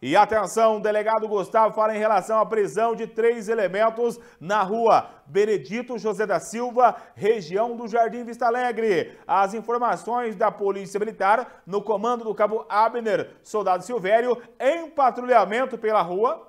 E atenção, o delegado Gustavo fala em relação à prisão de três elementos na rua Benedito José da Silva, região do Jardim Vista Alegre. As informações da Polícia Militar, no comando do cabo Abner, soldado Silvério, em patrulhamento pela rua,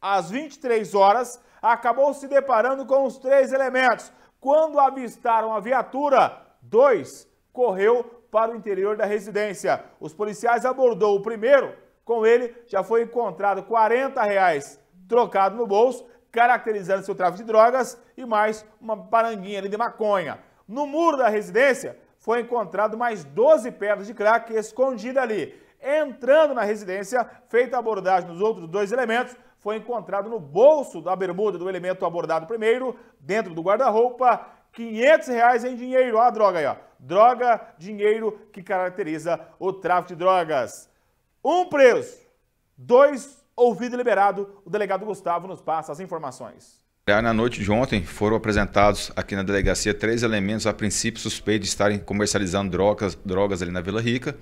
às 23 horas, acabou se deparando com os três elementos. Quando avistaram a viatura, dois correu para o interior da residência. Os policiais abordou o primeiro com ele, já foi encontrado 40 reais trocado no bolso, caracterizando seu tráfico de drogas e mais uma paranguinha ali de maconha. No muro da residência, foi encontrado mais 12 pedras de crack escondidas ali. Entrando na residência, feita a abordagem nos outros dois elementos, foi encontrado no bolso da bermuda do elemento abordado primeiro, dentro do guarda-roupa, 500 reais em dinheiro. Olha a droga aí, ó. Droga, dinheiro que caracteriza o tráfico de drogas. Um preso, dois ouvido liberado. O delegado Gustavo nos passa as informações. Na noite de ontem foram apresentados aqui na delegacia três elementos a princípio suspeitos de estarem comercializando drogas, drogas ali na Vila Rica.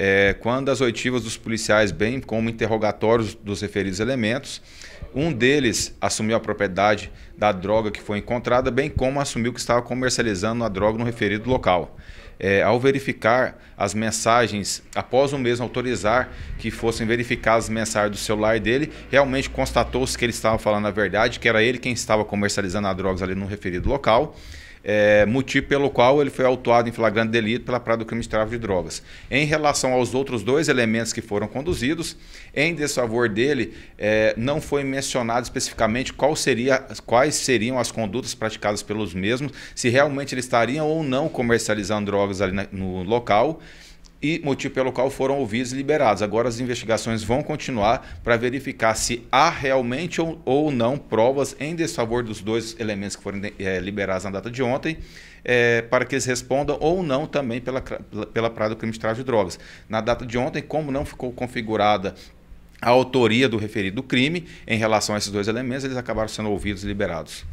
É, quando as oitivas dos policiais, bem como interrogatórios dos referidos elementos, um deles assumiu a propriedade da droga que foi encontrada, bem como assumiu que estava comercializando a droga no referido local. É, ao verificar as mensagens, após o mesmo autorizar que fossem verificadas as mensagens do celular dele, realmente constatou-se que ele estava falando a verdade, que era ele quem estava comercializando as drogas ali no referido local é, motivo pelo qual ele foi autuado em flagrante delito pela praia do crime de tráfico de drogas. Em relação aos outros dois elementos que foram conduzidos, em desfavor dele, é, não foi mencionado especificamente qual seria, quais seriam as condutas praticadas pelos mesmos, se realmente eles estariam ou não comercializando drogas ali na, no local e motivo pelo qual foram ouvidos e liberados. Agora as investigações vão continuar para verificar se há realmente ou, ou, não provas em desfavor dos dois elementos que foram é, liberados na data de ontem, é, para que eles respondam ou não também pela, pela praia do crime de tráfico de drogas. Na data de ontem, como não ficou configurada a autoria do referido crime em relação a esses dois elementos, eles acabaram sendo ouvidos e liberados.